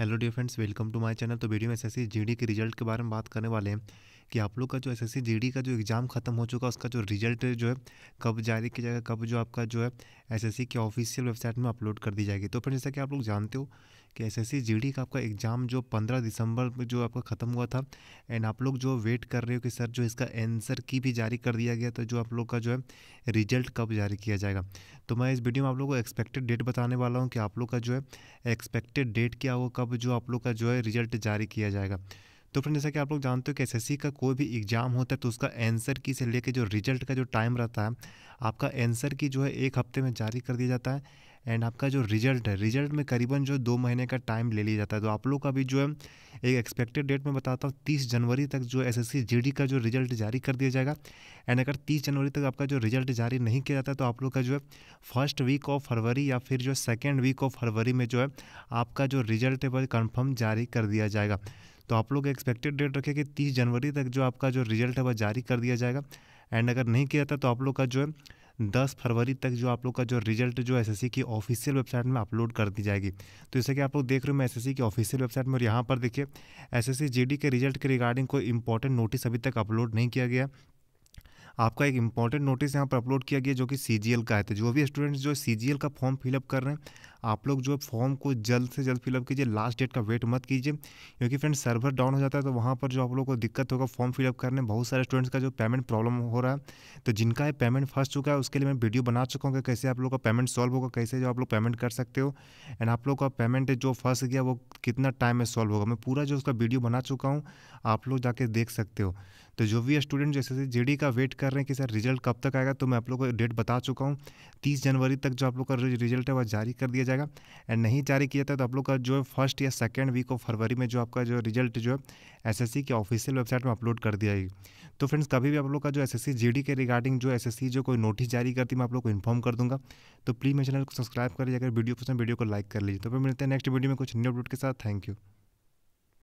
hello dear friends welcome to my channel तो video में S S के result के बारे में बात करने वाले हैं कि आप लोग का जो एस एस का जो एग्ज़ाम ख़त्म हो चुका है उसका जो रिजल्ट जो है कब जारी किया जाएगा कब जो आपका जो है एस एस के ऑफिशियल वेबसाइट में अपलोड कर दी जाएगी तो फिर जैसा कि आप लोग जानते हो कि एस एस का आपका एग्ज़ाम जो पंद्रह दिसंबर में जो आपका ख़त्म हुआ था एंड आप लोग जो वेट कर रहे हो कि सर जो इसका आंसर की भी जारी कर दिया गया तो जो आप लोग का जो है रिजल्ट कब जारी किया जाएगा तो मैं इस वीडियो में आप लोग को एक्सपेक्टेड डेट बताने वाला हूँ कि आप लोग का जो है एक्सपेक्टेड डेट क्या होगा कब जो आप लोग का जो है रिजल्ट जारी किया जाएगा तो फ्रेंड जैसा कि आप लोग जानते हो कि एस का कोई भी एग्ज़ाम होता है तो उसका आंसर की से लेकर जो रिजल्ट का जो टाइम रहता है आपका आंसर की जो है एक हफ्ते में जारी कर दिया जाता है एंड आपका जो रिजल्ट है रिजल्ट में करीबन जो दो महीने का टाइम ले लिया जाता है तो आप लोग का भी जो है एक एक्सपेक्टेड डेट में बताता हूँ तीस जनवरी तक जो एस एस का जो रिजल्ट जारी कर दिया जाएगा एंड अगर तीस जनवरी तक आपका जो रिजल्ट जारी नहीं किया जाता तो आप लोग का जो है फर्स्ट वीक ऑफ फरवरी या फिर जो सेकेंड वीक ऑफ फरवरी में जो है आपका जो रिजल्ट है वह कन्फर्म जारी कर दिया जाएगा तो आप लोग एक्सपेक्टेड डेट रखें कि तीस जनवरी तक जो आपका जो रिजल्ट है वह जारी कर दिया जाएगा एंड अगर नहीं किया था तो आप लोग का जो है दस फरवरी तक जो आप लोग का जो रिजल्ट जो एस की ऑफिशियल वेबसाइट में अपलोड कर दी जाएगी तो जैसे कि आप लोग देख रहे हो मैं एस की ऑफिशियल वेबसाइट में और यहाँ पर देखिए एस एस के रिजल्ट के रिगार्डिंग कोई इंपॉर्टेंट नोटिस अभी तक अपलोड नहीं किया गया आपका एक इंपॉर्टेंट नोटिस यहाँ पर अपलोड किया गया जो कि सी का है तो जो भी स्टूडेंट्स जो सी का फॉर्म फिलअप कर रहे हैं आप लोग जो फॉर्म को जल्द से जल्द फिलअप कीजिए लास्ट डेट का वेट मत कीजिए क्योंकि फ्रेंड सर्वर डाउन हो जाता है तो वहाँ पर जो आप लोग को दिक्कत होगा फॉर्म फिलअप करने बहुत सारे स्टूडेंट्स का जो पेमेंट प्रॉब्लम हो रहा है तो जिनका ये पेमेंट फंस चुका है उसके लिए मैं वीडियो बना चुका हूँ कि कैसे आप लोग का पेमेंट सॉल्व होगा कैसे जो आप लोग पेमेंट कर सकते हो एंड आप लोग का पेमेंट जो फंस गया वो कितना टाइम में सॉल्व होगा मैं पूरा जो उसका वीडियो बना चुका हूँ आप लोग जाके देख सकते हो तो जो भी स्टूडेंट जैसे जे जेडी का वेट कर रहे हैं कि सर रिजल्ट कब तक आएगा तो मैं आप लोग को डेट बता चुका हूँ तीस जनवरी तक जो आप लोग का रिजल्ट है वह जारी कर दिया जाएगा एंड नहीं जारी किया जाता तो आप लोग का जो है फर्स्ट या सेकेंड वीक ऑफ फरवरी में जो आपका जो रिजल्ट जो है एस की ऑफिशियल वेबसाइट में अपलोड कर दिया जाएगी तो फ्रेंड्स कभी भी आप लोग का जो एस एस के रिगार्डिंग जो एस जो कोई नोटिस जारी करती मैं आप लोग को इन्फॉर्म कर दूंगा तो प्लीज़ मेरे चैनल को सब्सक्राइब कर लीजिए अगर वीडियो पसंद वीडियो को लाइक कर लीजिए तो फिर मिलते हैं नेक्स्ट वीडियो में कुछ न्यू अपडेट के साथ थैंक यू